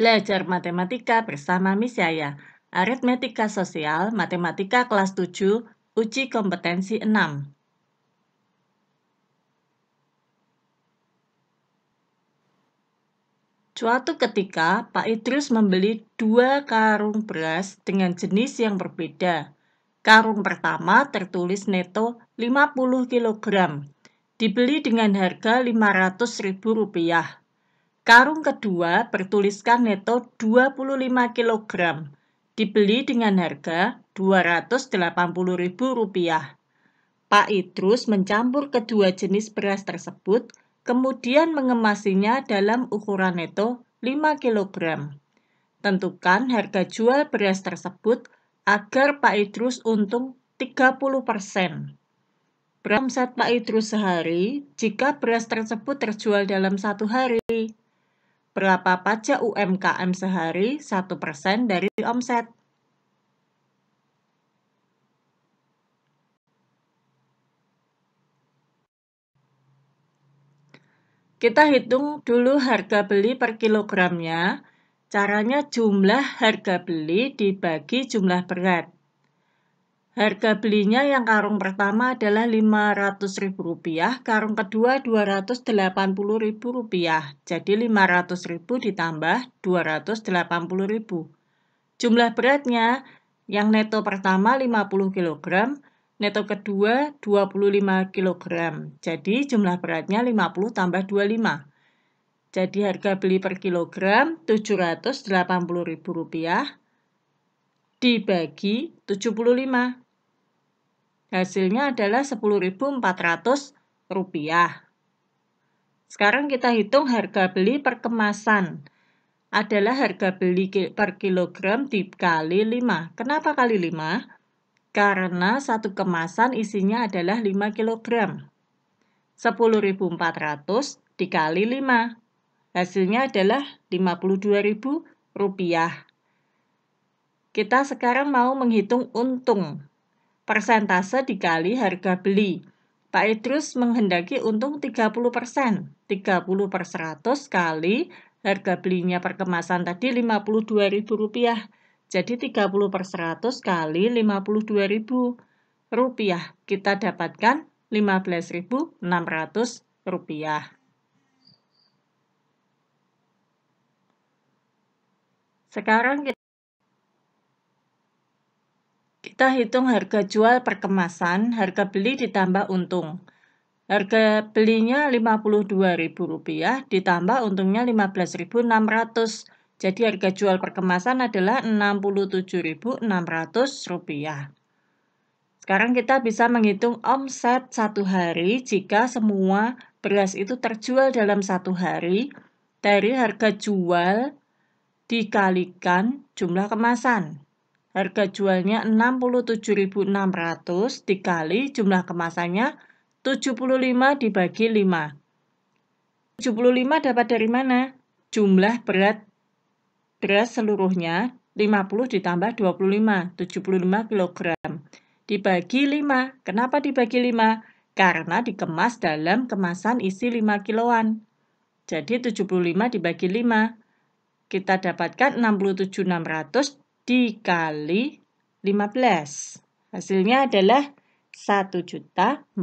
Belajar matematika bersama Miss Yaya. Aritmetika sosial, matematika kelas 7, uji kompetensi 6. Suatu ketika, Pak Idrus membeli dua karung beras dengan jenis yang berbeda. Karung pertama tertulis neto 50 kg, dibeli dengan harga Rp500.000. Karung kedua bertuliskan neto 25 kg. Dibeli dengan harga Rp280.000. Pak Idrus mencampur kedua jenis beras tersebut, kemudian mengemasinya dalam ukuran neto 5 kg. Tentukan harga jual beras tersebut agar Pak Idrus untung 30%. Beras omset Pak Idrus sehari jika beras tersebut terjual dalam satu hari Berapa pajak UMKM sehari? 1% dari omset. Kita hitung dulu harga beli per kilogramnya. Caranya jumlah harga beli dibagi jumlah berat. Harga belinya yang karung pertama adalah Rp500.000, karung kedua Rp280.000. Jadi Rp500.000 ditambah Rp280.000. Jumlah beratnya yang neto pertama 50 kg, neto kedua 25 kg. Jadi jumlah beratnya 50 tambah 25. Jadi harga beli per kilogram Rp780.000 dibagi 75. Hasilnya adalah 10.400 rupiah. Sekarang kita hitung harga beli per kemasan. Adalah harga beli per kilogram dikali 5. Kenapa kali 5? Karena satu kemasan isinya adalah 5 kilogram. 10.400 dikali 5. Hasilnya adalah 52.000 rupiah. Kita sekarang mau menghitung untung persentase dikali harga beli. Pak Idrus menghendaki untung 30%. persen. 30 per 100 kali harga belinya per kemasan tadi Rp52.000. Jadi 30 per 100 kali Rp52.000. Kita dapatkan Rp15.600. Sekarang kita kita hitung harga jual per kemasan, harga beli ditambah untung. Harga belinya Rp52.000 ditambah untungnya Rp15.600. Jadi harga jual per kemasan adalah Rp67.600. Sekarang kita bisa menghitung omset satu hari jika semua beras itu terjual dalam satu hari dari harga jual dikalikan jumlah kemasan. Harga jualnya 67.600 dikali jumlah kemasannya 75 dibagi 5. 75 dapat dari mana? Jumlah berat beras seluruhnya 50 ditambah 25, 75 kg. Dibagi 5. Kenapa dibagi 5? Karena dikemas dalam kemasan isi 5 kiloan. Jadi 75 dibagi 5. Kita dapatkan 67.600 dikali 15. Hasilnya adalah 1.014.000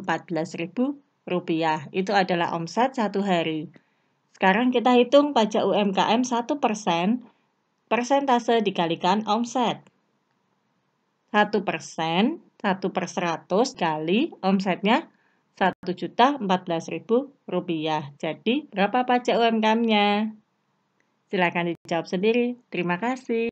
rupiah. Itu adalah omset satu hari. Sekarang kita hitung pajak UMKM 1 persen, persentase dikalikan omset. 1 persen, 1 per 100 kali omsetnya 1.014.000 rupiah. Jadi, berapa pajak UMKM-nya? Silakan dijawab sendiri. Terima kasih.